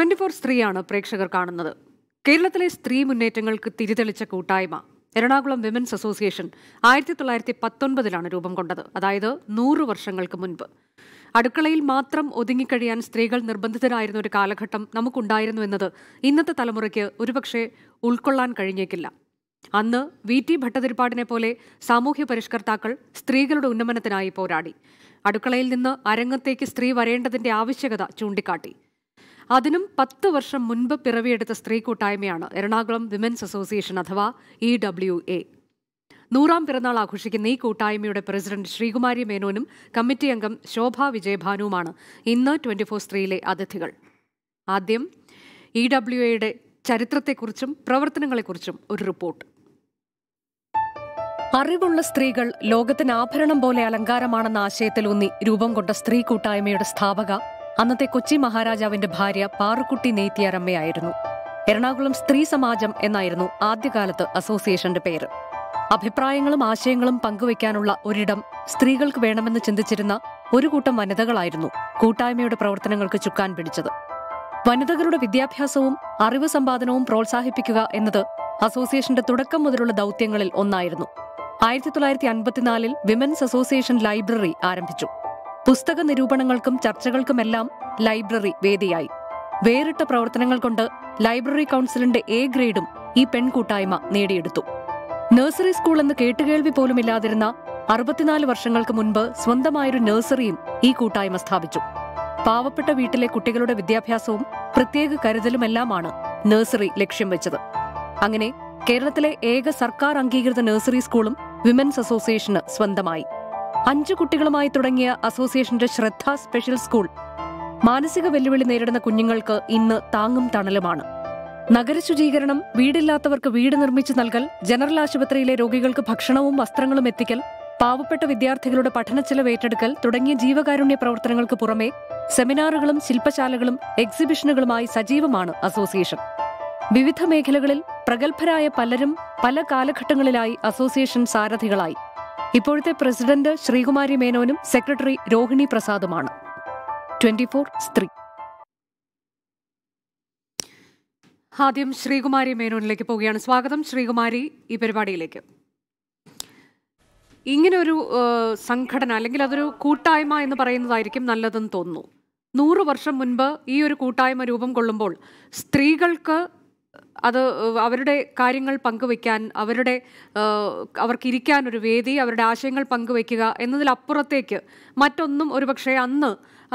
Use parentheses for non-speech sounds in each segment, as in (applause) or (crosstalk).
twenty four സ്ത്രീയാണ് പ്രേക്ഷകർ കാണുന്നത് കേരളത്തിലെ സ്ത്രീ മുന്നേറ്റങ്ങൾക്ക് തിരിതെളിച്ച കൂട്ടായ്മ എറണാകുളം വിമൻസ് അസോസിയേഷൻ ആയിരത്തി തൊള്ളായിരത്തി പത്തൊൻപതിലാണ് രൂപം കൊണ്ടത് അതായത് നൂറ് വർഷങ്ങൾക്ക് മുൻപ് അടുക്കളയിൽ മാത്രം ഒതുങ്ങിക്കഴിയാൻ സ്ത്രീകൾ നിർബന്ധിതരായിരുന്ന ഒരു കാലഘട്ടം നമുക്കുണ്ടായിരുന്നു എന്നത് ഇന്നത്തെ തലമുറയ്ക്ക് ഒരുപക്ഷെ ഉൾക്കൊള്ളാൻ കഴിഞ്ഞേക്കില്ല അന്ന് വി ടി ഭട്ടതിരിപ്പാടിനെ പോലെ സാമൂഹ്യ പരിഷ്കർത്താക്കൾ സ്ത്രീകളുടെ ഉന്നമനത്തിനായി പോരാടി അടുക്കളയിൽ നിന്ന് അരങ്ങത്തേക്ക് സ്ത്രീ വരേണ്ടതിന്റെ ആവശ്യകത ചൂണ്ടിക്കാട്ടി അതിനും പത്ത് വർഷം മുൻപ് പിറവിയെടുത്ത സ്ത്രീ കൂട്ടായ്മയാണ് എറണാകുളം വിമൻസ് അസോസിയേഷൻ അഥവാ ഇ ഡബ്ല്യു എ നൂറാം പിറന്നാൾ ആഘോഷിക്കുന്ന ഈ കൂട്ടായ്മയുടെ പ്രസിഡന്റ് ശ്രീകുമാരി മേനോനും കമ്മിറ്റി അംഗം ശോഭ വിജയഭാനുവുമാണ് ഇന്ന് ട്വന്റി ഫോർ സ്ത്രീയിലെ അതിഥികൾ ആദ്യം ഇ ഡബ്ല്യു എയുടെ ചരിത്രത്തെക്കുറിച്ചും പ്രവർത്തനങ്ങളെക്കുറിച്ചും ഒരു റിപ്പോർട്ട് അറിവുള്ള സ്ത്രീകൾ ലോകത്തിന് ആഭരണം പോലെ അലങ്കാരമാണെന്ന ആശയത്തിലൂന്നി രൂപം കൊണ്ട സ്ത്രീ കൂട്ടായ്മയുടെ സ്ഥാപക അന്നത്തെ കൊച്ചി മഹാരാജാവിന്റെ ഭാര്യ പാറുക്കുട്ടി നെയ്ത്തിയാരമ്മയായിരുന്നു എറണാകുളം സ്ത്രീ സമാജം എന്നായിരുന്നു ആദ്യകാലത്ത് അസോസിയേഷന്റെ പേര് അഭിപ്രായങ്ങളും ആശയങ്ങളും പങ്കുവയ്ക്കാനുള്ള ഒരിടം സ്ത്രീകൾക്ക് വേണമെന്ന് ചിന്തിച്ചിരുന്ന ഒരു കൂട്ടം വനിതകളായിരുന്നു കൂട്ടായ്മയുടെ പ്രവർത്തനങ്ങൾക്ക് ചുക്കാൻ പിടിച്ചത് വനിതകളുടെ വിദ്യാഭ്യാസവും അറിവ് സമ്പാദനവും പ്രോത്സാഹിപ്പിക്കുക എന്നത് അസോസിയേഷന്റെ തുടക്കം മുതലുള്ള ദൗത്യങ്ങളിൽ ഒന്നായിരുന്നു ആയിരത്തി തൊള്ളായിരത്തി അൻപത്തിനാലിൽ വിമൻസ് അസോസിയേഷൻ ലൈബ്രറി ആരംഭിച്ചു പുസ്തക നിരൂപണങ്ങൾക്കും ചർച്ചകൾക്കുമെല്ലാം ലൈബ്രറി വേദിയായി വേറിട്ട പ്രവർത്തനങ്ങൾ കൊണ്ട് ലൈബ്രറി കൗൺസിലിന്റെ എ ഗ്രേഡും ഈ പെൺകൂട്ടായ്മ നേടിയെടുത്തു നഴ്സറി സ്കൂൾ എന്ന് കേട്ടുകേൾവി പോലുമില്ലാതിരുന്ന അറുപത്തിനാല് വർഷങ്ങൾക്ക് മുൻപ് സ്വന്തമായൊരു നഴ്സറിയും ഈ കൂട്ടായ്മ സ്ഥാപിച്ചു പാവപ്പെട്ട വീട്ടിലെ കുട്ടികളുടെ വിദ്യാഭ്യാസവും പ്രത്യേക കരുതലുമെല്ലാമാണ് നഴ്സറി ലക്ഷ്യം വെച്ചത് അങ്ങനെ കേരളത്തിലെ ഏക സർക്കാർ അംഗീകൃത നഴ്സറി സ്കൂളും വിമൻസ് അസോസിയേഷന് സ്വന്തമായി അഞ്ചു കുട്ടികളുമായി തുടങ്ങിയ അസോസിയേഷന്റെ ശ്രദ്ധ സ്പെഷ്യൽ സ്കൂൾ മാനസിക വെല്ലുവിളി നേരിടുന്ന കുഞ്ഞുങ്ങൾക്ക് ഇന്ന് താങ്ങും തണലുമാണ് നഗരശുചീകരണം വീടില്ലാത്തവർക്ക് വീട് നിർമ്മിച്ചു നൽകൽ ജനറൽ ആശുപത്രിയിലെ രോഗികൾക്ക് ഭക്ഷണവും വസ്ത്രങ്ങളും എത്തിക്കൽ പാവപ്പെട്ട വിദ്യാർത്ഥികളുടെ പഠനച്ചെലവ് ഏറ്റെടുക്കൽ തുടങ്ങിയ ജീവകാരുണ്യ പ്രവർത്തനങ്ങൾക്ക് പുറമെ സെമിനാറുകളും ശില്പശാലകളും എക്സിബിഷനുകളുമായി സജീവമാണ് അസോസിയേഷൻ വിവിധ മേഖലകളിൽ പ്രഗത്ഭരായ പലരും പല കാലഘട്ടങ്ങളിലായി അസോസിയേഷൻ സാരഥികളായി ഇപ്പോഴത്തെ പ്രസിഡന്റ് ശ്രീകുമാരി മേനോനും സെക്രട്ടറി രോഹിണി പ്രസാദുമാണ് ട്വന്റി ഫോർ സ്ത്രീ ആദ്യം ശ്രീകുമാരി മേനോനിലേക്ക് പോവുകയാണ് സ്വാഗതം ശ്രീകുമാരി ഈ പരിപാടിയിലേക്ക് ഇങ്ങനൊരു സംഘടന അല്ലെങ്കിൽ അതൊരു കൂട്ടായ്മ എന്ന് പറയുന്നതായിരിക്കും നല്ലതെന്ന് തോന്നുന്നു നൂറ് വർഷം മുൻപ് ഈ ഒരു കൂട്ടായ്മ രൂപം കൊള്ളുമ്പോൾ സ്ത്രീകൾക്ക് അത് അവരുടെ കാര്യങ്ങൾ പങ്കുവയ്ക്കാൻ അവരുടെ അവർക്കിരിക്കാൻ ഒരു വേദി അവരുടെ ആശയങ്ങൾ പങ്കുവയ്ക്കുക എന്നതിലപ്പുറത്തേക്ക് മറ്റൊന്നും ഒരുപക്ഷെ അന്ന്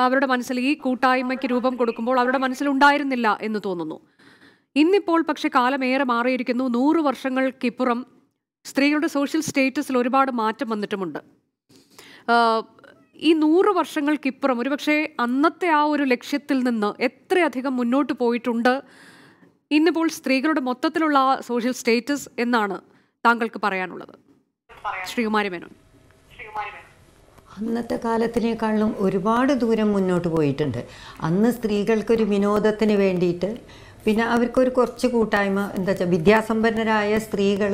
അവരുടെ മനസ്സിൽ ഈ കൂട്ടായ്മയ്ക്ക് രൂപം കൊടുക്കുമ്പോൾ അവരുടെ മനസ്സിലുണ്ടായിരുന്നില്ല എന്ന് തോന്നുന്നു ഇന്നിപ്പോൾ പക്ഷേ കാലമേറെ മാറിയിരിക്കുന്നു നൂറ് വർഷങ്ങൾക്കിപ്പുറം സ്ത്രീകളുടെ സോഷ്യൽ സ്റ്റേറ്റസിൽ ഒരുപാട് മാറ്റം വന്നിട്ടുമുണ്ട് ഈ നൂറ് വർഷങ്ങൾക്കിപ്പുറം ഒരുപക്ഷെ അന്നത്തെ ആ ഒരു ലക്ഷ്യത്തിൽ നിന്ന് എത്രയധികം മുന്നോട്ട് പോയിട്ടുണ്ട് ഇന്നിപ്പോൾ സ്ത്രീകളുടെ മൊത്തത്തിലുള്ള സോഷ്യൽ സ്റ്റേറ്റസ് എന്നാണ് താങ്കൾക്ക് പറയാനുള്ളത് ശ്രീകുമാരി മേനോൻ അന്നത്തെ കാലത്തിനേക്കാളും ഒരുപാട് ദൂരം മുന്നോട്ട് പോയിട്ടുണ്ട് അന്ന് സ്ത്രീകൾക്കൊരു വിനോദത്തിന് വേണ്ടിയിട്ട് പിന്നെ അവർക്കൊരു കുറച്ച് കൂട്ടായ്മ എന്താ വെച്ചാൽ വിദ്യാസമ്പന്നരായ സ്ത്രീകൾ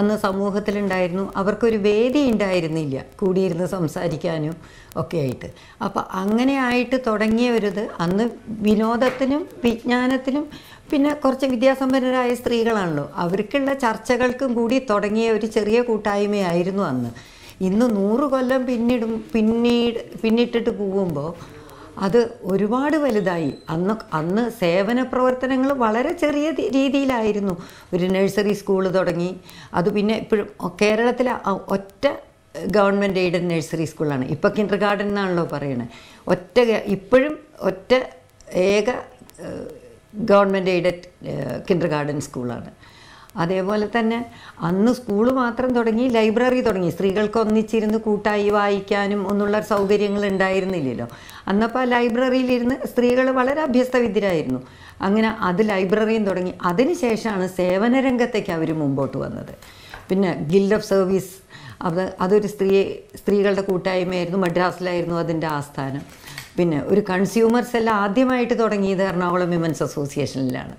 അന്ന് സമൂഹത്തിലുണ്ടായിരുന്നു അവർക്കൊരു വേദി ഉണ്ടായിരുന്നില്ല കൂടിയിരുന്ന് സംസാരിക്കാനും ഒക്കെ ആയിട്ട് അപ്പോൾ അങ്ങനെ ആയിട്ട് തുടങ്ങിയ ഒരു അന്ന് വിനോദത്തിനും വിജ്ഞാനത്തിനും പിന്നെ കുറച്ച് വിദ്യാസമ്പന്നരായ സ്ത്രീകളാണല്ലോ അവർക്കുള്ള ചർച്ചകൾക്കും കൂടി തുടങ്ങിയ ഒരു ചെറിയ കൂട്ടായ്മയായിരുന്നു അന്ന് ഇന്ന് നൂറ് കൊല്ലം പിന്നിടും പിന്നീട് പിന്നിട്ടിട്ട് പോകുമ്പോൾ അത് ഒരുപാട് വലുതായി അന്ന് അന്ന് സേവന പ്രവർത്തനങ്ങൾ വളരെ ചെറിയ രീതിയിലായിരുന്നു ഒരു നഴ്സറി സ്കൂൾ തുടങ്ങി അത് പിന്നെ ഇപ്പോഴും കേരളത്തിലെ ഒറ്റ ഗവൺമെൻറ് എയ്ഡഡ് നഴ്സറി സ്കൂളാണ് ഇപ്പോൾ കിൻഡർ ഗാർഡൻ എന്നാണല്ലോ പറയണത് ഒറ്റ ഇപ്പോഴും ഒറ്റ ഏക ഗവൺമെൻറ് എയ്ഡഡ് കിൻഡർ ഗാർഡൻ സ്കൂളാണ് അതേപോലെ തന്നെ അന്ന് സ്കൂൾ മാത്രം തുടങ്ങി ലൈബ്രറി തുടങ്ങി സ്ത്രീകൾക്ക് ഒന്നിച്ചിരുന്ന് കൂട്ടായി വായിക്കാനും ഒന്നുള്ള സൗകര്യങ്ങൾ ഉണ്ടായിരുന്നില്ലല്ലോ അന്നപ്പോൾ ലൈബ്രറിയിലിരുന്ന് സ്ത്രീകൾ വളരെ അഭ്യസ്തവിദ്യരായിരുന്നു അങ്ങനെ അത് ലൈബ്രറിയും തുടങ്ങി അതിനുശേഷമാണ് സേവന രംഗത്തേക്ക് അവർ മുമ്പോട്ട് വന്നത് പിന്നെ ഗിൽഡ് ഓഫ് സർവീസ് അത് അതൊരു സ്ത്രീ സ്ത്രീകളുടെ കൂട്ടായ്മയായിരുന്നു മദ്രാസിലായിരുന്നു അതിൻ്റെ ആസ്ഥാനം പിന്നെ ഒരു കൺസ്യൂമേഴ്സ് എല്ലാം ആദ്യമായിട്ട് തുടങ്ങിയത് എറണാകുളം വിമൻസ് അസോസിയേഷനിലാണ്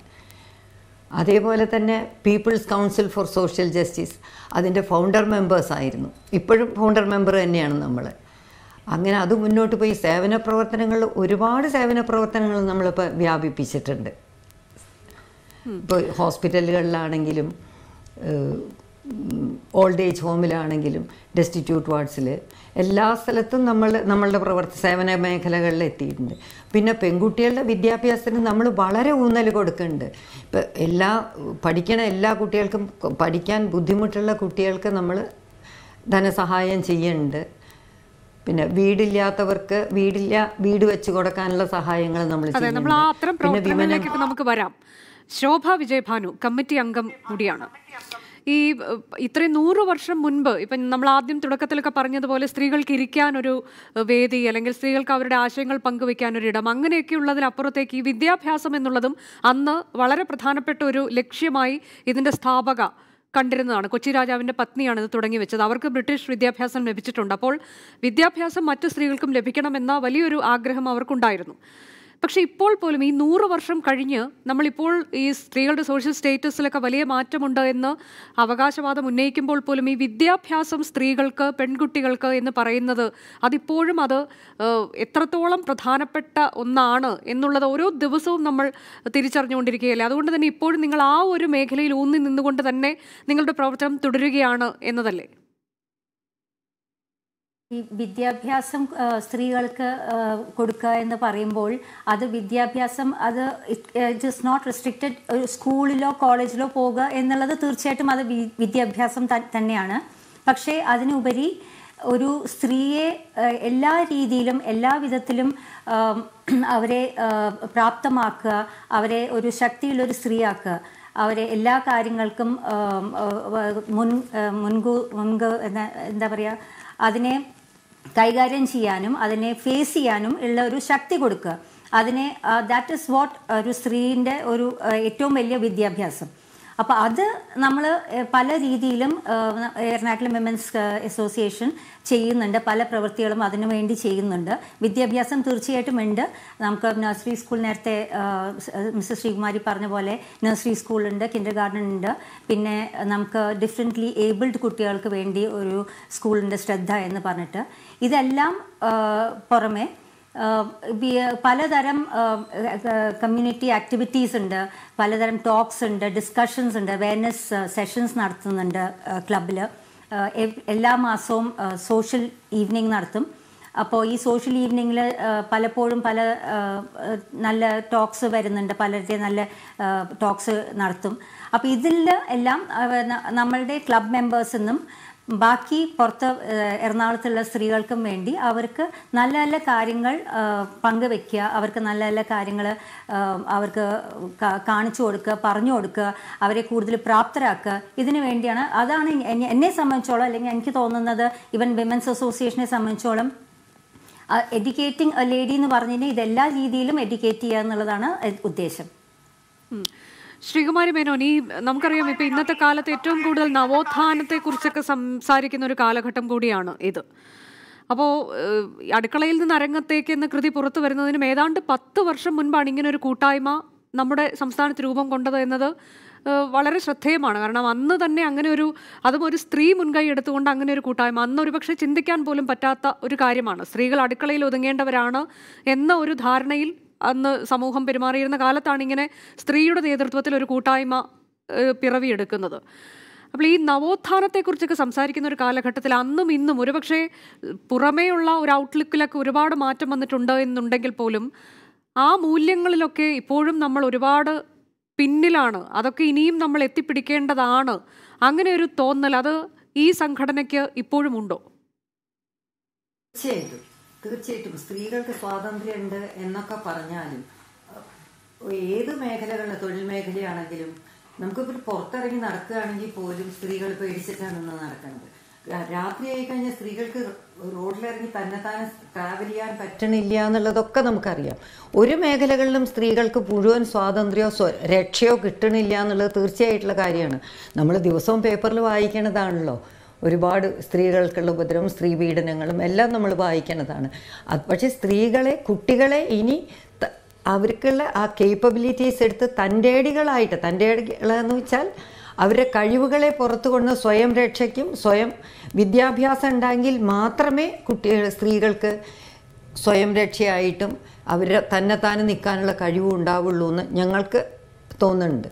അതേപോലെ തന്നെ people's council for social justice അതിൻ്റെ ഫൗണ്ടർ മെമ്പേഴ്സ് ആയിരുന്നു ഇപ്പോഴും ഫൗണ്ടർ മെമ്പർ തന്നെയാണ് നമ്മൾ അങ്ങനെ അത് മുന്നോട്ട് പോയി സേവന പ്രവർത്തനങ്ങൾ ഒരുപാട് സേവന പ്രവർത്തനങ്ങൾ നമ്മളിപ്പോൾ വ്യാപിപ്പിച്ചിട്ടുണ്ട് ഇപ്പോൾ ഹോസ്പിറ്റലുകളിലാണെങ്കിലും ഓൾഡ് ഏജ് ഹോമിലാണെങ്കിലും ഡെസ്റ്റിറ്റ്യൂട്ട് വാർഡ്സിൽ എല്ലാ സ്ഥലത്തും നമ്മൾ നമ്മളുടെ പ്രവർത്തി സേവന മേഖലകളിൽ എത്തിയിട്ടുണ്ട് പിന്നെ പെൺകുട്ടികളുടെ വിദ്യാഭ്യാസത്തിന് നമ്മൾ വളരെ ഊന്നൽ കൊടുക്കുന്നുണ്ട് ഇപ്പം എല്ലാ പഠിക്കണ എല്ലാ കുട്ടികൾക്കും പഠിക്കാൻ ബുദ്ധിമുട്ടുള്ള കുട്ടികൾക്ക് നമ്മൾ ധനസഹായം ചെയ്യുന്നുണ്ട് പിന്നെ വീടില്ലാത്തവർക്ക് വീടില്ല വീട് വെച്ച് കൊടുക്കാനുള്ള സഹായങ്ങൾ നമ്മൾ ചെയ്യുന്നുണ്ട് പിന്നെ വിമനം നമുക്ക് വരാം ശോഭ വിജയഭാനു കമ്മിറ്റി അംഗം കൂടിയാണ് ഈ ഇത്രയും നൂറ് വർഷം മുൻപ് ഇപ്പം നമ്മൾ ആദ്യം തുടക്കത്തിലൊക്കെ പറഞ്ഞതുപോലെ സ്ത്രീകൾക്ക് ഇരിക്കാനൊരു വേദി അല്ലെങ്കിൽ സ്ത്രീകൾക്ക് അവരുടെ ആശയങ്ങൾ പങ്കുവെക്കാനൊരു ഇടം അങ്ങനെയൊക്കെ ഈ വിദ്യാഭ്യാസം എന്നുള്ളതും അന്ന് വളരെ പ്രധാനപ്പെട്ട ഒരു ലക്ഷ്യമായി ഇതിൻ്റെ സ്ഥാപക കണ്ടിരുന്നതാണ് കൊച്ചി രാജാവിൻ്റെ പത്നിയാണ് ഇത് തുടങ്ങി വെച്ചത് അവർക്ക് ബ്രിട്ടീഷ് വിദ്യാഭ്യാസം ലഭിച്ചിട്ടുണ്ട് അപ്പോൾ വിദ്യാഭ്യാസം മറ്റ് സ്ത്രീകൾക്കും ലഭിക്കണമെന്ന വലിയൊരു ആഗ്രഹം അവർക്കുണ്ടായിരുന്നു പക്ഷേ ഇപ്പോൾ പോലും ഈ നൂറ് വർഷം കഴിഞ്ഞ് നമ്മളിപ്പോൾ ഈ സ്ത്രീകളുടെ സോഷ്യൽ സ്റ്റേറ്റസിലൊക്കെ വലിയ മാറ്റമുണ്ട് എന്ന് അവകാശവാദം ഉന്നയിക്കുമ്പോൾ പോലും ഈ വിദ്യാഭ്യാസം സ്ത്രീകൾക്ക് പെൺകുട്ടികൾക്ക് എന്ന് പറയുന്നത് അതിപ്പോഴും അത് എത്രത്തോളം പ്രധാനപ്പെട്ട ഒന്നാണ് എന്നുള്ളത് ഓരോ ദിവസവും നമ്മൾ തിരിച്ചറിഞ്ഞുകൊണ്ടിരിക്കുകയല്ലേ അതുകൊണ്ട് തന്നെ ഇപ്പോഴും നിങ്ങൾ ആ ഒരു മേഖലയിൽ ഊന്നി നിന്നുകൊണ്ട് തന്നെ നിങ്ങളുടെ പ്രവർത്തനം തുടരുകയാണ് എന്നതല്ലേ ഈ വിദ്യാഭ്യാസം സ്ത്രീകൾക്ക് കൊടുക്കുക എന്ന് പറയുമ്പോൾ അത് വിദ്യാഭ്യാസം അത് ഇറ്റ് ഇസ് നോട്ട് റെസ്ട്രിക്റ്റഡ് സ്കൂളിലോ കോളേജിലോ പോകുക എന്നുള്ളത് തീർച്ചയായിട്ടും അത് വിദ്യാഭ്യാസം തന്നെയാണ് പക്ഷേ അതിനുപരി ഒരു സ്ത്രീയെ എല്ലാ രീതിയിലും എല്ലാ വിധത്തിലും അവരെ പ്രാപ്തമാക്കുക അവരെ ഒരു ശക്തിയുള്ളൊരു സ്ത്രീയാക്കുക അവരെ എല്ലാ കാര്യങ്ങൾക്കും മുൻ മുൻകൂ മുൻകൂ എന്താ പറയുക അതിനെ കൈകാര്യം ചെയ്യാനും അതിനെ ഫേസ് ചെയ്യാനും ഉള്ള ഒരു ശക്തി കൊടുക്കുക അതിനെ ദാറ്റ് ഇസ് വാട്ട് ഒരു സ്ത്രീൻ്റെ ഒരു ഏറ്റവും വലിയ വിദ്യാഭ്യാസം അപ്പോൾ അത് നമ്മൾ പല രീതിയിലും എറണാകുളം വിമൻസ് അസോസിയേഷൻ ചെയ്യുന്നുണ്ട് പല പ്രവൃത്തികളും അതിനുവേണ്ടി ചെയ്യുന്നുണ്ട് വിദ്യാഭ്യാസം തീർച്ചയായിട്ടും ഉണ്ട് നമുക്ക് നഴ്സറി സ്കൂൾ നേരത്തെ മിസ്സസ് ശ്രീകുമാരി പറഞ്ഞ പോലെ നഴ്സറി സ്കൂളുണ്ട് കിൻഡർ ഗാർഡൻ ഉണ്ട് പിന്നെ നമുക്ക് ഡിഫറെൻ്റ്ലി ഏബിൾഡ് കുട്ടികൾക്ക് വേണ്ടി ഒരു സ്കൂളിൻ്റെ ശ്രദ്ധ എന്ന് പറഞ്ഞിട്ട് ഇതെല്ലാം പുറമെ പലതരം കമ്മ്യൂണിറ്റി ആക്ടിവിറ്റീസ് ഉണ്ട് പലതരം ടോക്സ് ഉണ്ട് ഡിസ്കഷൻസ് ഉണ്ട് അവയർനെസ് സെഷൻസ് നടത്തുന്നുണ്ട് ക്ലബിൽ എല്ലാ മാസവും സോഷ്യൽ ഈവനിങ് നടത്തും അപ്പോൾ ഈ സോഷ്യൽ ഈവനിങ്ങിൽ പലപ്പോഴും പല നല്ല ടോക്സ് വരുന്നുണ്ട് പലരുടെ നല്ല ടോക്സ് നടത്തും അപ്പോൾ ഇതിൽ എല്ലാം നമ്മളുടെ ക്ലബ് മെമ്പേഴ്സിൽ നിന്നും ബാക്കി പുറത്ത് എറണാകുളത്തുള്ള സ്ത്രീകൾക്കും വേണ്ടി അവർക്ക് നല്ല നല്ല കാര്യങ്ങൾ പങ്കുവെക്കുക അവർക്ക് നല്ല നല്ല കാര്യങ്ങൾ അവർക്ക് കാണിച്ചു കൊടുക്കുക പറഞ്ഞു കൊടുക്കുക അവരെ കൂടുതൽ പ്രാപ്തരാക്കുക ഇതിനു വേണ്ടിയാണ് അതാണ് എന്നെ സംബന്ധിച്ചോളം അല്ലെങ്കിൽ എനിക്ക് തോന്നുന്നത് ഇവൻ വിമൻസ് അസോസിയേഷനെ സംബന്ധിച്ചോളം എഡ്യൂക്കേറ്റിംഗ് ലേഡി എന്ന് പറഞ്ഞതിന് ഇതെല്ലാ രീതിയിലും എഡ്യൂക്കേറ്റ് ചെയ്യുക എന്നുള്ളതാണ് ഉദ്ദേശം ശ്രീകുമാരി മേനോൻ ഈ നമുക്കറിയാം ഇപ്പൊ ഇന്നത്തെ കാലത്ത് ഏറ്റവും കൂടുതൽ കുറിച്ചൊക്കെ സംസാരിക്കുന്ന ഒരു കാലഘട്ടം കൂടിയാണ് ഇത് അപ്പോൾ അടുക്കളയിൽ നിന്ന് അരങ്ങത്തേക്ക് എന്ന കൃതി പുറത്തു വരുന്നതിനും ഏതാണ്ട് പത്ത് വർഷം മുൻപാണ് ഇങ്ങനെ ഒരു കൂട്ടായ്മ നമ്മുടെ സംസ്ഥാനത്ത് രൂപം കൊണ്ടത് എന്നത് വളരെ ശ്രദ്ധേയമാണ് കാരണം അന്ന് തന്നെ അങ്ങനെ ഒരു അതും ഒരു സ്ത്രീ മുൻകൈ എടുത്തുകൊണ്ട് അങ്ങനെ ഒരു കൂട്ടായ്മ അന്ന് ഒരുപക്ഷെ ചിന്തിക്കാൻ പോലും പറ്റാത്ത ഒരു കാര്യമാണ് സ്ത്രീകൾ അടുക്കളയിൽ ഒതുങ്ങേണ്ടവരാണ് എന്ന ഒരു ധാരണയിൽ അന്ന് സമൂഹം പെരുമാറിയിരുന്ന കാലത്താണ് ഇങ്ങനെ സ്ത്രീയുടെ നേതൃത്വത്തിൽ ഒരു കൂട്ടായ്മ പിറവിയെടുക്കുന്നത് അപ്പോൾ ഈ നവോത്ഥാനത്തെക്കുറിച്ചൊക്കെ സംസാരിക്കുന്ന ഒരു കാലഘട്ടത്തിൽ അന്നും ഇന്നും ഒരുപക്ഷെ പുറമേയുള്ള ഒരു ഔട്ട്ലുക്കിലൊക്കെ ഒരുപാട് മാറ്റം വന്നിട്ടുണ്ട് എന്നുണ്ടെങ്കിൽ പോലും ആ മൂല്യങ്ങളിലൊക്കെ ഇപ്പോഴും നമ്മൾ ഒരുപാട് പിന്നിലാണ് അതൊക്കെ ഇനിയും നമ്മൾ എത്തിപ്പിടിക്കേണ്ടതാണ് അങ്ങനെ ഒരു തോന്നൽ അത് ഈ സംഘടനയ്ക്ക് ഇപ്പോഴും ഉണ്ടോ തീർച്ചയായിട്ടും സ്ത്രീകൾക്ക് സ്വാതന്ത്ര്യമുണ്ട് എന്നൊക്കെ പറഞ്ഞാലും ഏത് മേഖലകളിൽ തൊഴിൽ മേഖലയാണെങ്കിലും നമുക്കിപ്പോൾ പുറത്തിറങ്ങി നടക്കുകയാണെങ്കിൽ പോലും സ്ത്രീകൾ പേടിച്ചിട്ടാണ് ഇന്ന് നടക്കുന്നത് രാത്രി ആയി കഴിഞ്ഞാൽ സ്ത്രീകൾക്ക് റോഡിലിറങ്ങി തന്നെ താനെ ട്രാവൽ ചെയ്യാൻ പറ്റണില്ല എന്നുള്ളതൊക്കെ നമുക്കറിയാം ഒരു മേഖലകളിലും സ്ത്രീകൾക്ക് മുഴുവൻ സ്വാതന്ത്ര്യമോ സ്വ രക്ഷയോ കിട്ടണില്ല എന്നുള്ളത് തീർച്ചയായിട്ടുള്ള കാര്യമാണ് നമ്മൾ ദിവസവും പേപ്പറിൽ വായിക്കണതാണല്ലോ ഒരുപാട് സ്ത്രീകൾക്കുള്ള ഉപദ്രവം സ്ത്രീ പീഡനങ്ങളും എല്ലാം നമ്മൾ വായിക്കുന്നതാണ് അത് പക്ഷേ സ്ത്രീകളെ കുട്ടികളെ ഇനി അവർക്കുള്ള ആ കേപ്പബിലിറ്റീസ് എടുത്ത് തൻ്റെടികളായിട്ട് തൻ്റെടികളെന്ന് വെച്ചാൽ അവരുടെ കഴിവുകളെ പുറത്തു കൊണ്ട് സ്വയം രക്ഷയ്ക്കും സ്വയം വിദ്യാഭ്യാസം ഉണ്ടെങ്കിൽ മാത്രമേ കുട്ടികൾ സ്ത്രീകൾക്ക് സ്വയം രക്ഷയായിട്ടും അവരെ തന്നെ നിൽക്കാനുള്ള കഴിവും ഉണ്ടാവുള്ളൂ എന്ന് ഞങ്ങൾക്ക് തോന്നുന്നുണ്ട്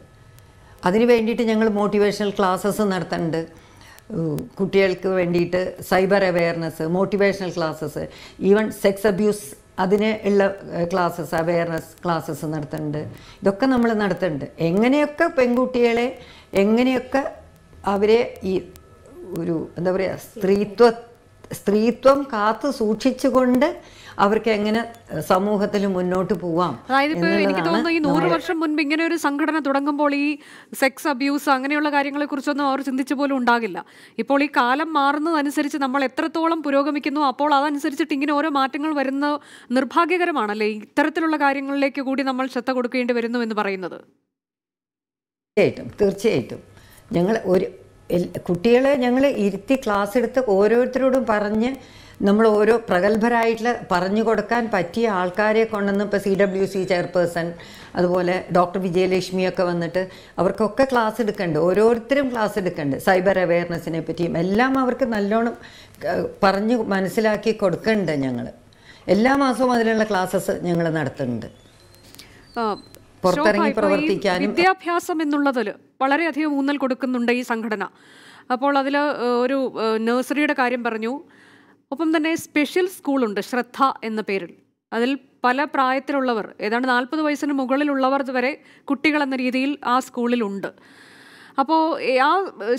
അതിന് വേണ്ടിയിട്ട് ഞങ്ങൾ മോട്ടിവേഷണൽ ക്ലാസ്സസ് നടത്തുന്നുണ്ട് കുട്ടികൾക്ക് വേണ്ടിയിട്ട് cyber awareness motivational classes even sex abuse അതിന് ഉള്ള ക്ലാസ്സസ് അവെയർനെസ് ക്ലാസ്സസ് നടത്തുന്നുണ്ട് ഇതൊക്കെ നമ്മൾ നടത്തുന്നുണ്ട് എങ്ങനെയൊക്കെ പെൺകുട്ടികളെ എങ്ങനെയൊക്കെ അവരെ ഈ ഒരു എന്താ പറയുക സ്ത്രീത്വ സ്ത്രീത്വം കാത്തു സൂക്ഷിച്ചുകൊണ്ട് അവർക്ക് എങ്ങനെ സമൂഹത്തിൽ മുന്നോട്ട് പോവാം അതായത് ഇപ്പോൾ എനിക്ക് തോന്നുന്നു ഈ നൂറ് വർഷം മുൻപ് ഇങ്ങനെ ഒരു സംഘടന തുടങ്ങുമ്പോൾ ഈ സെക്സ് അബ്യൂസ് അങ്ങനെയുള്ള കാര്യങ്ങളെ കുറിച്ചൊന്നും അവർ ചിന്തിച്ചു പോലും ഉണ്ടാകില്ല ഇപ്പോൾ ഈ കാലം മാറുന്നതനുസരിച്ച് നമ്മൾ എത്രത്തോളം പുരോഗമിക്കുന്നു അപ്പോൾ അതനുസരിച്ചിട്ട് ഇങ്ങനെ ഓരോ മാറ്റങ്ങൾ വരുന്ന നിർഭാഗ്യകരമാണല്ലേ ഇത്തരത്തിലുള്ള കാര്യങ്ങളിലേക്ക് കൂടി നമ്മൾ ശ്രദ്ധ കൊടുക്കേണ്ടി വരുന്നു എന്ന് പറയുന്നത് തീർച്ചയായിട്ടും തീർച്ചയായിട്ടും ഞങ്ങൾ ഒരു കുട്ടികളെ ഞങ്ങൾ ഇരുത്തി ക്ലാസ് എടുത്ത് ഓരോരുത്തരോടും പറഞ്ഞ് നമ്മൾ ഓരോ പ്രഗത്ഭരായിട്ട് പറഞ്ഞു കൊടുക്കാൻ പറ്റിയ ആൾക്കാരെ കൊണ്ടുവന്ന് ഇപ്പോൾ സി ഡബ്ല്യു സി ചെയർപേഴ്സൺ അതുപോലെ ഡോക്ടർ വിജയലക്ഷ്മിയൊക്കെ വന്നിട്ട് അവർക്കൊക്കെ ക്ലാസ് എടുക്കണ്ട് ഓരോരുത്തരും ക്ലാസ് എടുക്കണ്ട് സൈബർ അവയർനെസ്സിനെ പറ്റിയും എല്ലാം അവർക്ക് നല്ലോണം പറഞ്ഞു മനസ്സിലാക്കി കൊടുക്കണ്ട് ഞങ്ങൾ എല്ലാ മാസവും അതിലുള്ള ക്ലാസ്സസ് ഞങ്ങൾ നടത്തുന്നുണ്ട് പുറത്തിറങ്ങി പ്രവർത്തിക്കാനും വിദ്യാഭ്യാസം എന്നുള്ളതിൽ വളരെയധികം ഊന്നൽ കൊടുക്കുന്നുണ്ട് ഈ സംഘടന അപ്പോൾ അതിൽ ഒരു നഴ്സറിയുടെ കാര്യം പറഞ്ഞു ഒപ്പം തന്നെ സ്പെഷ്യൽ സ്കൂളുണ്ട് ശ്രദ്ധ എന്ന പേരിൽ അതിൽ പല പ്രായത്തിലുള്ളവർ ഏതാണ്ട് നാൽപ്പത് വയസ്സിന് മുകളിലുള്ളവർ വരെ കുട്ടികൾ എന്ന രീതിയിൽ ആ സ്കൂളിലുണ്ട് അപ്പോൾ ആ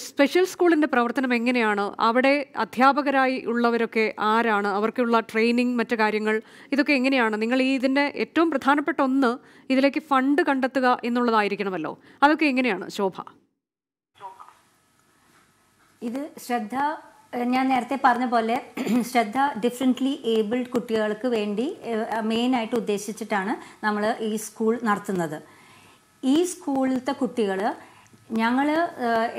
സ്പെഷ്യൽ സ്കൂളിൻ്റെ പ്രവർത്തനം എങ്ങനെയാണ് അവിടെ അധ്യാപകരായി ഉള്ളവരൊക്കെ ആരാണ് അവർക്കുള്ള ട്രെയിനിങ് മറ്റു കാര്യങ്ങൾ ഇതൊക്കെ എങ്ങനെയാണ് നിങ്ങൾ ഈ ഇതിൻ്റെ ഏറ്റവും പ്രധാനപ്പെട്ട ഒന്ന് ഇതിലേക്ക് ഫണ്ട് കണ്ടെത്തുക എന്നുള്ളതായിരിക്കണമല്ലോ അതൊക്കെ എങ്ങനെയാണ് ശോഭ ഇത് ശ്രദ്ധ ഞാൻ നേരത്തെ പറഞ്ഞ പോലെ (clears throat) ശ്രദ്ധ ഡിഫറെൻ്റ്ലി ഏബിൾഡ് കുട്ടികൾക്ക് വേണ്ടി മെയിനായിട്ട് ഉദ്ദേശിച്ചിട്ടാണ് നമ്മൾ ഈ സ്കൂൾ നടത്തുന്നത് ഈ സ്കൂളിലത്തെ കുട്ടികൾ ഞങ്ങൾ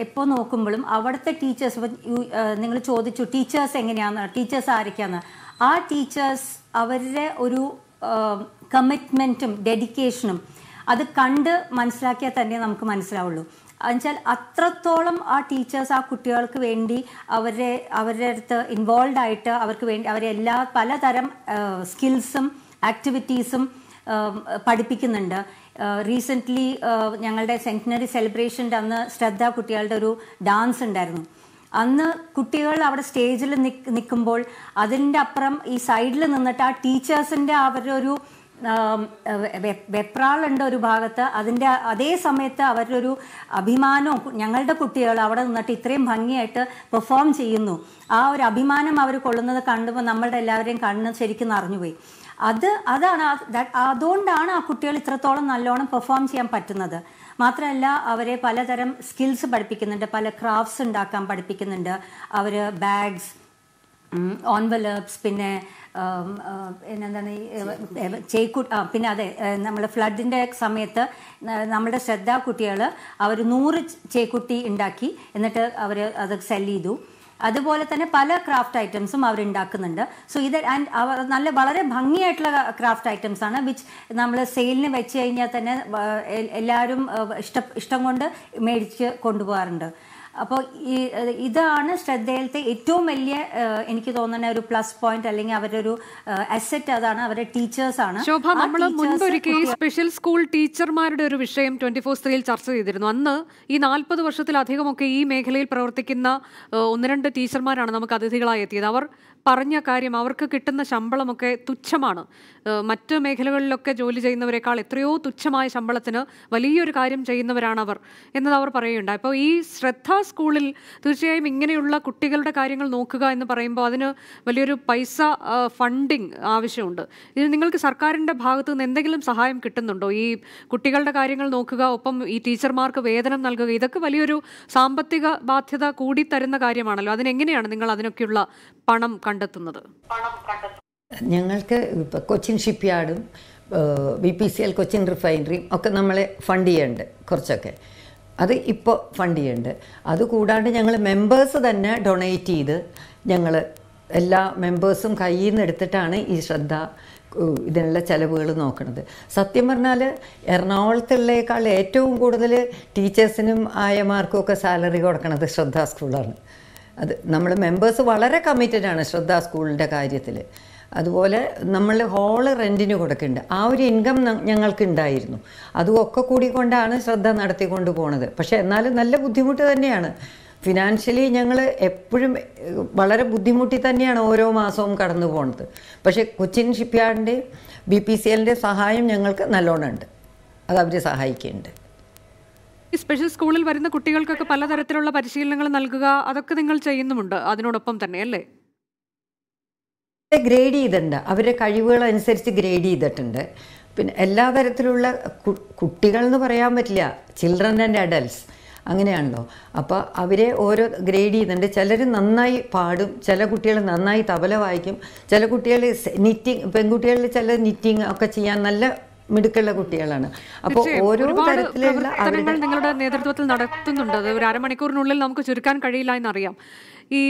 എപ്പോൾ നോക്കുമ്പോഴും അവിടുത്തെ ടീച്ചേഴ്സ് നിങ്ങൾ ചോദിച്ചു ടീച്ചേഴ്സ് എങ്ങനെയാണ് ടീച്ചേഴ്സ് ആരൊക്കെയാണ് ആ ടീച്ചേഴ്സ് അവരുടെ ഒരു കമ്മിറ്റ്മെൻറ്റും ഡെഡിക്കേഷനും അത് കണ്ട് മനസ്സിലാക്കിയാൽ തന്നെ നമുക്ക് മനസ്സിലാവുള്ളൂ എന്നുവെച്ചാൽ അത്രത്തോളം ആ ടീച്ചേഴ്സ് ആ കുട്ടികൾക്ക് വേണ്ടി അവരെ അവരുടെ അടുത്ത് ഇൻവോൾവ് ആയിട്ട് അവർക്ക് വേണ്ടി അവരെ എല്ലാ പലതരം സ്കിൽസും ആക്ടിവിറ്റീസും പഠിപ്പിക്കുന്നുണ്ട് റീസെൻ്റ്ലി ഞങ്ങളുടെ സെൻറ്റിനറി സെലിബ്രേഷൻ്റെ അന്ന് ശ്രദ്ധ കുട്ടികളുടെ ഒരു ഡാൻസ് ഉണ്ടായിരുന്നു അന്ന് കുട്ടികൾ അവിടെ സ്റ്റേജിൽ നിൽക്കുമ്പോൾ അതിൻ്റെ അപ്പുറം ഈ സൈഡിൽ നിന്നിട്ട് ആ ടീച്ചേഴ്സിൻ്റെ അവരൊരു വെപ്രാളുണ്ട് ഒരു ഭാഗത്ത് അതിൻ്റെ അതേ സമയത്ത് അവരുടെ ഒരു അഭിമാനവും ഞങ്ങളുടെ കുട്ടികൾ അവിടെ നിന്നിട്ട് ഇത്രയും ഭംഗിയായിട്ട് പെർഫോം ചെയ്യുന്നു ആ ഒരു അഭിമാനം അവർ കൊള്ളുന്നത് കണ്ടപ്പോൾ നമ്മളുടെ എല്ലാവരെയും കണ്ണ് ശരിക്കും നിറഞ്ഞുപോയി അത് അതാണ് അതുകൊണ്ടാണ് ആ കുട്ടികൾ ഇത്രത്തോളം നല്ലോണം പെർഫോം ചെയ്യാൻ പറ്റുന്നത് മാത്രമല്ല അവരെ പലതരം സ്കിൽസ് പഠിപ്പിക്കുന്നുണ്ട് പല ക്രാഫ്റ്റ്സ് ഉണ്ടാക്കാൻ പഠിപ്പിക്കുന്നുണ്ട് അവർ ബാഗ്സ് ഓൺവലപ്സ് പിന്നെ പിന്നെന്താണ് ഈ ചേക്കു പിന്നെ അതെ നമ്മൾ ഫ്ലഡിൻ്റെ സമയത്ത് നമ്മുടെ ശ്രദ്ധ കുട്ടികൾ അവർ നൂറ് ചേക്കുട്ടി ഉണ്ടാക്കി എന്നിട്ട് അവർ അത് സെല്ല് ചെയ്തു അതുപോലെ തന്നെ പല ക്രാഫ്റ്റ് ഐറ്റംസും അവർ ഉണ്ടാക്കുന്നുണ്ട് സോ ഇത് ആൻഡ് അവർ നല്ല വളരെ ഭംഗിയായിട്ടുള്ള ക്രാഫ്റ്റ് ഐറ്റംസ് ആണ് വിച്ച് നമ്മൾ സെയിലിന് വെച്ച് കഴിഞ്ഞാൽ തന്നെ എല്ലാവരും ഇഷ്ടം ഇഷ്ടം കൊണ്ട് മേടിച്ച് കൊണ്ടുപോകാറുണ്ട് അപ്പോൾ ഈ ഇതാണ് ശ്രദ്ധേയത്തെ ഏറ്റവും വലിയ എനിക്ക് തോന്നുന്ന ഒരു പ്ലസ് പോയിന്റ് അല്ലെങ്കിൽ അവരുടെ ഒരു അസറ്റ് അതാണ് അവരുടെ ടീച്ചേഴ്സ് ആണ് ശോഭ നമ്മൾ മുൻപൊരിക്കൽ സ്പെഷ്യൽ സ്കൂൾ ടീച്ചർമാരുടെ ഒരു വിഷയം ട്വന്റി ഫോർ സ്ത്രീയിൽ ചർച്ച ചെയ്തിരുന്നു അന്ന് ഈ നാൽപ്പത് വർഷത്തിലധികമൊക്കെ ഈ മേഖലയിൽ പ്രവർത്തിക്കുന്ന ഒന്ന് രണ്ട് ടീച്ചർമാരാണ് നമുക്ക് അതിഥികളായി എത്തിയത് അവർ പറഞ്ഞ കാര്യം അവർക്ക് കിട്ടുന്ന ശമ്പളമൊക്കെ തുച്ഛമാണ് മറ്റ് മേഖലകളിലൊക്കെ ജോലി ചെയ്യുന്നവരെക്കാൾ എത്രയോ തുച്ഛമായ ശമ്പളത്തിന് വലിയൊരു കാര്യം ചെയ്യുന്നവരാണ് അവർ എന്നത് അവർ പറയുകയുണ്ട് അപ്പോൾ ഈ ശ്രദ്ധ സ്കൂളിൽ തീർച്ചയായും ഇങ്ങനെയുള്ള കുട്ടികളുടെ കാര്യങ്ങൾ നോക്കുക എന്ന് പറയുമ്പോൾ അതിന് വലിയൊരു പൈസ ഫണ്ടിങ് ആവശ്യമുണ്ട് ഇതിന് നിങ്ങൾക്ക് സർക്കാരിൻ്റെ ഭാഗത്തു നിന്ന് എന്തെങ്കിലും സഹായം കിട്ടുന്നുണ്ടോ ഈ കുട്ടികളുടെ കാര്യങ്ങൾ നോക്കുക ഒപ്പം ഈ ടീച്ചർമാർക്ക് വേതനം നൽകുക ഇതൊക്കെ വലിയൊരു സാമ്പത്തിക ബാധ്യത കൂടി തരുന്ന കാര്യമാണല്ലോ അതിനെങ്ങനെയാണ് നിങ്ങൾ അതിനൊക്കെയുള്ള പണം കണ്ടെത്തുന്നത് ഞങ്ങൾക്ക് കൊച്ചിൻ ഷിപ്പ്യാർഡും B P C L Cochin റിഫൈനറിയും ഒക്കെ നമ്മളെ ഫണ്ട് ചെയ്യുന്നുണ്ട് കുറച്ചൊക്കെ അത് ഇപ്പോൾ ഫണ്ട് ചെയ്യുന്നുണ്ട് അതുകൂടാണ്ട് ഞങ്ങൾ മെമ്പേഴ്സ് തന്നെ ഡൊണേറ്റ് ചെയ്ത് ഞങ്ങൾ എല്ലാ മെമ്പേഴ്സും കയ്യിൽ നിന്ന് എടുത്തിട്ടാണ് ഈ ശ്രദ്ധ ഇതിനുള്ള ചിലവുകൾ നോക്കുന്നത് സത്യം പറഞ്ഞാൽ എറണാകുളത്തുള്ളേക്കാൾ ഏറ്റവും കൂടുതൽ ടീച്ചേഴ്സിനും ആയമാർക്കും ഒക്കെ സാലറി കൊടുക്കുന്നത് ശ്രദ്ധാ സ്കൂളാണ് അത് നമ്മൾ മെമ്പേഴ്സ് വളരെ കമ്മിറ്റഡ് ആണ് ശ്രദ്ധ സ്കൂളിൻ്റെ കാര്യത്തിൽ അതുപോലെ നമ്മൾ ഹോള് റെൻറ്റിന് കൊടുക്കുന്നുണ്ട് ആ ഒരു ഇൻകം ഞങ്ങൾക്ക് ഉണ്ടായിരുന്നു കൂടി കൊണ്ടാണ് ശ്രദ്ധ നടത്തിക്കൊണ്ട് പോണത് പക്ഷേ എന്നാലും നല്ല ബുദ്ധിമുട്ട് തന്നെയാണ് ഫിനാൻഷ്യലി ഞങ്ങൾ എപ്പോഴും വളരെ ബുദ്ധിമുട്ടി തന്നെയാണ് ഓരോ മാസവും കടന്നു പോകുന്നത് പക്ഷേ കൊച്ചിൻ ഷിപ്പ്യാർഡിൻ്റെയും ബി പി സി എല്ലിൻ്റെ സഹായം ഞങ്ങൾക്ക് നല്ലോണം ഉണ്ട് അത് അവർ സഹായിക്കുന്നുണ്ട് ഈ സ്പെഷ്യൽ സ്കൂളിൽ വരുന്ന കുട്ടികൾക്കൊക്കെ പലതരത്തിലുള്ള പരിശീലനങ്ങൾ നൽകുക അതൊക്കെ നിങ്ങൾ ചെയ്യുന്നുമുണ്ട് അതിനോടൊപ്പം തന്നെ അല്ലേ ഗ്രേഡ് ചെയ്തിട്ടുണ്ട് അവരുടെ കഴിവുകൾ അനുസരിച്ച് ഗ്രേഡ് ചെയ്തിട്ടുണ്ട് പിന്നെ എല്ലാ തരത്തിലുള്ള കുട്ടികൾ എന്ന് പറയാൻ പറ്റില്ല ചിൽഡ്രൻ ആൻഡ് അഡൽട്സ് അങ്ങനെയാണല്ലോ അപ്പോൾ അവരെ ഓരോ ഗ്രേഡ് ചെയ്യുന്നുണ്ട് ചിലർ നന്നായി പാടും ചില കുട്ടികൾ നന്നായി തബല വായിക്കും ചില കുട്ടികൾ നിറ്റിങ് പെൺകുട്ടികളിൽ ചില നിറ്റിങ് ഒക്കെ ചെയ്യാൻ നല്ല മിടുക്കുള്ള കുട്ടികളാണ് അപ്പോൾ ഓരോ തരത്തിലുള്ള നിങ്ങളുടെ നേതൃത്വത്തിൽ നടത്തുന്നുണ്ട് അത് ഒരു അരമണിക്കൂറിനുള്ളിൽ നമുക്ക് ചുരുക്കാൻ കഴിയില്ല എന്നറിയാം ഈ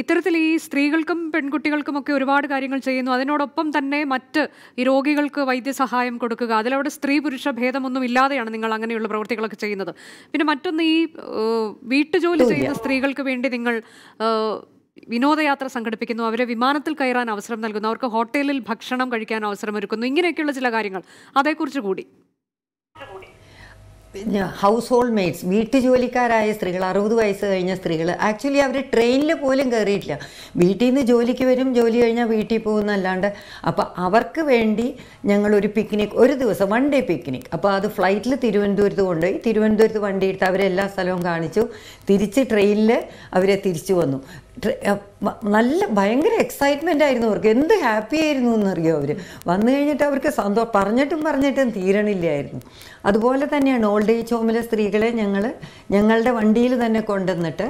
ഇത്തരത്തിൽ ഈ സ്ത്രീകൾക്കും പെൺകുട്ടികൾക്കും ഒക്കെ ഒരുപാട് കാര്യങ്ങൾ ചെയ്യുന്നു അതിനോടൊപ്പം തന്നെ മറ്റ് ഈ രോഗികൾക്ക് വൈദ്യസഹായം കൊടുക്കുക അതിലവിടെ സ്ത്രീ പുരുഷ ഭേദമൊന്നും ഇല്ലാതെയാണ് നിങ്ങൾ അങ്ങനെയുള്ള പ്രവൃത്തികളൊക്കെ ചെയ്യുന്നത് പിന്നെ മറ്റൊന്ന് ഈ വീട്ടുജോലി ചെയ്യുന്ന സ്ത്രീകൾക്ക് വേണ്ടി നിങ്ങൾ വിനോദയാത്ര സംഘടിപ്പിക്കുന്നു അവരെ വിമാനത്തിൽ കയറാൻ അവസരം നൽകുന്നു അവർക്ക് ഹോട്ടലിൽ ഭക്ഷണം കഴിക്കാൻ അവസരം ഒരുക്കുന്നു ഇങ്ങനെയൊക്കെയുള്ള ചില കാര്യങ്ങൾ അതേക്കുറിച്ച് കൂടി പിന്നെ ഹൗസ് ഹോൾഡ് മെയ്ഡ്സ് ജോലിക്കാരായ സ്ത്രീകൾ അറുപത് വയസ്സ് കഴിഞ്ഞ സ്ത്രീകൾ ആക്ച്വലി അവർ ട്രെയിനിൽ പോലും കയറിയിട്ടില്ല വീട്ടിൽ നിന്ന് ജോലിക്ക് വരും ജോലി കഴിഞ്ഞാൽ വീട്ടിൽ പോകുന്നല്ലാണ്ട് അപ്പോൾ അവർക്ക് വേണ്ടി ഞങ്ങളൊരു പിക്നിക് ഒരു ദിവസം വൺ ഡേ പിക്നിക് അപ്പോൾ അത് ഫ്ലൈറ്റിൽ തിരുവനന്തപുരത്ത് കൊണ്ടുപോയി തിരുവനന്തപുരത്ത് വണ്ടി എടുത്ത് അവരെല്ലാ സ്ഥലവും കാണിച്ചു തിരിച്ച് ട്രെയിനിൽ അവരെ തിരിച്ചു വന്നു നല്ല ഭയങ്കര എക്സൈറ്റ്മെൻ്റ് ആയിരുന്നു അവർക്ക് എന്ത് ഹാപ്പി ആയിരുന്നു എന്നറിയോ അവർ വന്നു കഴിഞ്ഞിട്ട് അവർക്ക് സന്തോഷം പറഞ്ഞിട്ടും പറഞ്ഞിട്ടും തീരണില്ലായിരുന്നു അതുപോലെ തന്നെയാണ് ഓൾഡ് ഏജ് ഹോമിലെ സ്ത്രീകളെ ഞങ്ങൾ ഞങ്ങളുടെ വണ്ടിയിൽ തന്നെ കൊണ്ടുവന്നിട്ട്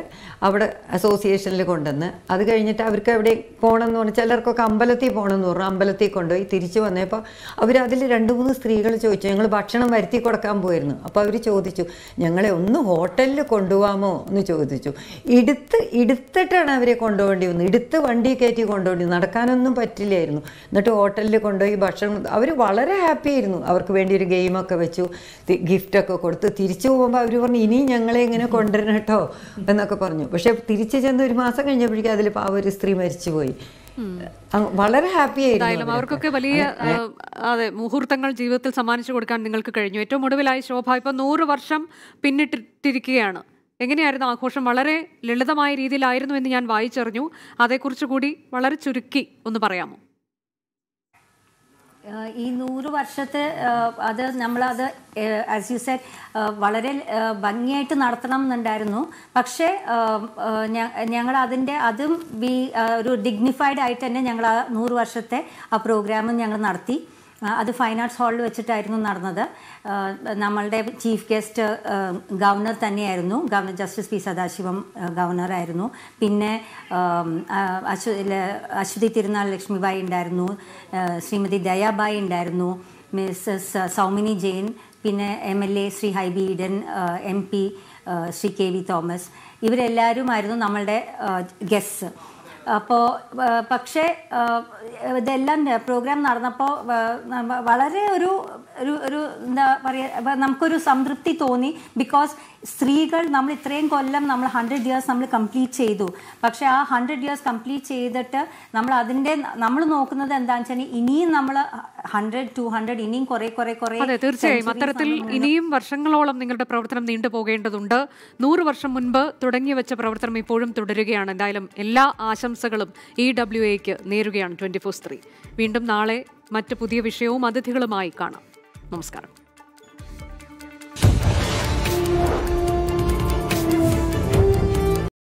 അവിടെ അസോസിയേഷനിൽ കൊണ്ടുവന്ന് അത് കഴിഞ്ഞിട്ട് അവർക്ക് അവിടെ പോകണമെന്ന് പറഞ്ഞു ചിലർക്കൊക്കെ അമ്പലത്തിൽ പോകണമെന്ന് പറഞ്ഞു അമ്പലത്തിൽ കൊണ്ടുപോയി തിരിച്ചു വന്നപ്പോൾ അവരതിൽ രണ്ട് മൂന്ന് സ്ത്രീകൾ ചോദിച്ചു ഞങ്ങൾ ഭക്ഷണം വരുത്തി കൊടുക്കാൻ പോയിരുന്നു അപ്പോൾ അവർ ചോദിച്ചു ഞങ്ങളെ ഒന്ന് ഹോട്ടലിൽ കൊണ്ടുപോകാമോ എന്ന് ചോദിച്ചു എടുത്ത് എടുത്തിട്ടാണ് അവരെ കൊണ്ടുപോകേണ്ടി വന്നു എടുത്ത് വണ്ടി കയറ്റി കൊണ്ടുപോകേണ്ടി നടക്കാനൊന്നും പറ്റില്ലായിരുന്നു എന്നിട്ട് ഹോട്ടലിൽ കൊണ്ടുപോയി ഭക്ഷണം അവർ വളരെ ഹാപ്പി ആയിരുന്നു അവർക്ക് വേണ്ടി ഒരു ഗെയിമൊക്കെ വെച്ചു ഗിഫ്റ്റൊക്കെ കൊടുത്ത് തിരിച്ചു പോകുമ്പോൾ അവർ പറഞ്ഞു ഇനിയും ഞങ്ങളെ ഇങ്ങനെ കൊണ്ടുവരണം കേട്ടോ എന്നൊക്കെ പറഞ്ഞു പക്ഷേ തിരിച്ചു ചെന്ന് ഒരു മാസം കഴിഞ്ഞപ്പോഴേക്കും അതിൽ പാവ ഒരു സ്ത്രീ മരിച്ചുപോയി വളരെ ഹാപ്പി ആയിരുന്നു അവർക്കൊക്കെ വലിയ അതെ മുഹൂർത്തങ്ങൾ ജീവിതത്തിൽ സമ്മാനിച്ചു കൊടുക്കാൻ നിങ്ങൾക്ക് കഴിഞ്ഞു ഏറ്റവും ഒടുവിലായി ശോഭ ഇപ്പൊ നൂറ് വർഷം പിന്നിട്ടിരിക്കുകയാണ് എങ്ങനെയായിരുന്നു ആഘോഷം വളരെ ലളിതമായ രീതിയിലായിരുന്നു എന്ന് ഞാൻ വായിച്ചറിഞ്ഞു അതേക്കുറിച്ച് കൂടി വളരെ ചുരുക്കി ഒന്ന് പറയാമോ ഈ നൂറ് വർഷത്തെ അത് നമ്മളത് ആസ് യു സെഡ് വളരെ ഭംഗിയായിട്ട് നടത്തണം എന്നുണ്ടായിരുന്നു പക്ഷേ ഞങ്ങൾ അതിൻ്റെ അതും ഒരു ഡിഗ്നിഫൈഡ് ആയിട്ട് തന്നെ ഞങ്ങൾ ആ നൂറ് വർഷത്തെ ആ പ്രോഗ്രാമും ഞങ്ങൾ നടത്തി അത് ഫൈൻ ആർട്സ് ഹാളിൽ വെച്ചിട്ടായിരുന്നു നടന്നത് നമ്മളുടെ ചീഫ് ഗസ്റ്റ് ഗവർണർ തന്നെയായിരുന്നു ഗവർണർ ജസ്റ്റിസ് പി സദാശിവം ഗവർണറായിരുന്നു പിന്നെ അശ്വ അശ്വതി തിരുനാൾ ലക്ഷ്മിബായി ഉണ്ടായിരുന്നു ശ്രീമതി ദയാബായി ഉണ്ടായിരുന്നു മിസ്സസ് സൗമിനി ജെയിൻ പിന്നെ M L A Shri Hibi Eden M P Shri K V Thomas ഇവരെല്ലാവരുമായിരുന്നു നമ്മളുടെ ഗസ്റ്റ് അപ്പോൾ പക്ഷേ ഇതെല്ലാം പ്രോഗ്രാം നടന്നപ്പോൾ വളരെ ഒരു ഒരു ഒരു എന്താ പറയുക നമുക്കൊരു സംതൃപ്തി തോന്നി ബിക്കോസ് സ്ത്രീകൾ നമ്മൾ ഇത്രയും കൊല്ലം നമ്മൾ ഹൺഡ്രഡ് ഇയേഴ്സ് നമ്മൾ കംപ്ലീറ്റ് ചെയ്തു പക്ഷേ ആ ഹൺഡ്രഡ് ഇയേഴ്സ് കംപ്ലീറ്റ് ചെയ്തിട്ട് നമ്മൾ അതിൻ്റെ നമ്മൾ നോക്കുന്നത് എന്താണെന്ന് വെച്ചാൽ ഇനിയും നമ്മൾ ഹൺഡ്രഡ് ടു ഹൺഡ്രഡ് ഇനിയും കുറേ കുറേ കുറേ അതെ തീർച്ചയായും അത്തരത്തിൽ ഇനിയും വർഷങ്ങളോളം നിങ്ങളുടെ പ്രവർത്തനം നീണ്ടു പോകേണ്ടതുണ്ട് നൂറ് വർഷം മുൻപ് തുടങ്ങി വെച്ച പ്രവർത്തനം ഇപ്പോഴും തുടരുകയാണ് എന്തായാലും എല്ലാ ആശംസ ആശംസകളും ഇ ഡബ്ല്യു എക്ക് നേരുകയാണ് ട്വൻറ്റി ഫോർ സ്ത്രീ വീണ്ടും നാളെ മറ്റ് പുതിയ വിഷയവും അതിഥികളുമായി കാണാം നമസ്കാരം